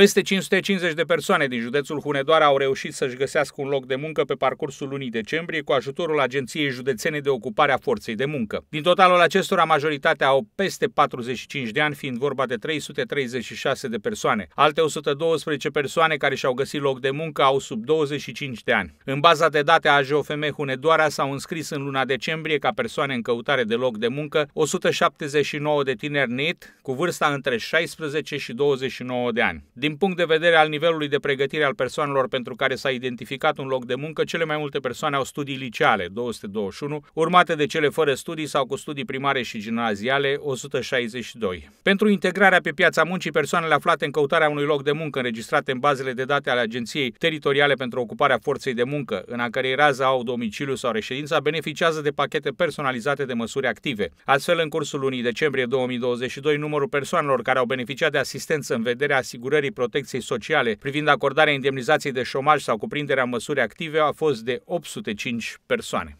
Peste 550 de persoane din județul Hunedoara au reușit să-și găsească un loc de muncă pe parcursul lunii decembrie cu ajutorul Agenției Județene de Ocupare a Forței de Muncă. Din totalul acestora, majoritatea au peste 45 de ani, fiind vorba de 336 de persoane. Alte 112 persoane care și-au găsit loc de muncă au sub 25 de ani. În baza de date a AJOFM Hunedoara s-au înscris în luna decembrie ca persoane în căutare de loc de muncă 179 de tineri NIT cu vârsta între 16 și 29 de ani. Din din punct de vedere al nivelului de pregătire al persoanelor pentru care s-a identificat un loc de muncă, cele mai multe persoane au studii liceale, 221, urmate de cele fără studii sau cu studii primare și gimnaziale, 162. Pentru integrarea pe piața muncii, persoanele aflate în căutarea unui loc de muncă înregistrate în bazele de date ale Agenției Teritoriale pentru Ocuparea Forței de Muncă, în a cărei rază au domiciliu sau reședința, beneficiază de pachete personalizate de măsuri active. Astfel, în cursul lunii decembrie 2022, numărul persoanelor care au beneficiat de asistență în vederea asigurării Protecției Sociale privind acordarea indemnizației de șomaj sau cuprinderea măsuri active a fost de 805 persoane.